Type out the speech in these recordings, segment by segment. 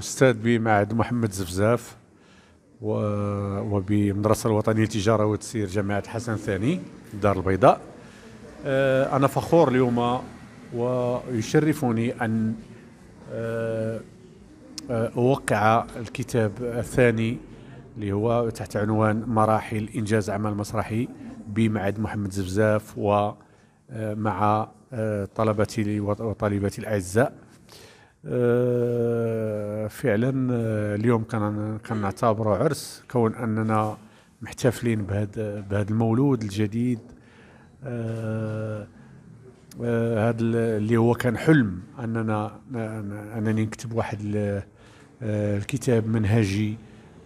أستاذ بمعهد محمد زفزاف وبمدرسة الوطنية للتجارة والتسيير جامعة حسن الثاني الدار البيضاء آه، أنا فخور اليوم ويشرفني أن آه، آه، أوقع الكتاب الثاني اللي هو تحت عنوان مراحل إنجاز عمل مسرحي بمعهد محمد زفزاف ومع طلبتي وطالباتي الأعزاء آه، فعلا آه، اليوم كان كنعتبره عرس كون اننا محتفلين بهذا بهذا المولود الجديد هذا آه، اللي هو كان حلم اننا انني نكتب واحد الكتاب منهجي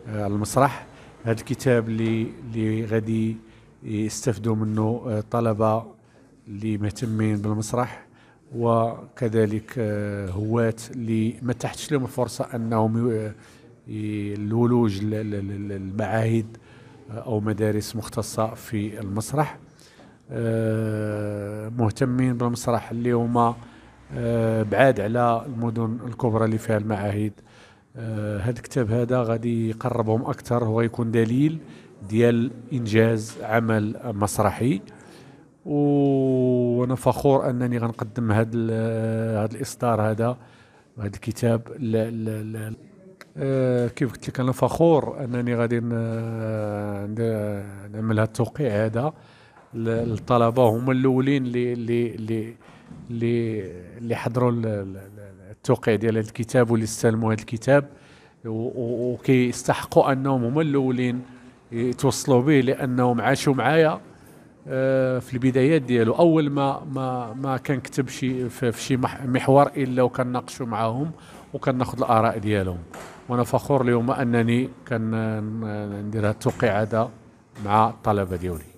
على المسرح هذا الكتاب اللي اللي غادي يستفدوا منه طلبه اللي مهتمين بالمسرح وكذلك آه، هواة اللي ما تحتش لهم الفرصة أنهم الولوج آه، للمعاهد آه، أو مدارس مختصة في المسرح مهتمين بالمسرح اللي هما بعاد على المدن الكبرى اللي فيها المعاهد هذا الكتاب هذا غادي يقربهم أكثر وغيكون دليل ديال إنجاز عمل مسرحي وانا فخور انني غنقدم هذا هذا الاصدار هذا هذا الكتاب لا لا لا أه كيف قلت لك انا فخور انني غادي نعمل هذا التوقيع هذا للطلبه هما الاولين اللي اللي اللي اللي حضروا التوقيع ديال هذا الكتاب واللي استلموا هذا الكتاب وكيستحقوا انهم هما الاولين يتوصلوا به لانهم عاشوا معايا آه، في البدايات ديالو اول ما ما ما كنكتب شي في شي محور الا وكنناقشوا معاهم وكناخذ الاراء ديالهم وانا فخور اليوم انني كندير هاد التوقيع هذا مع الطلبه ديالي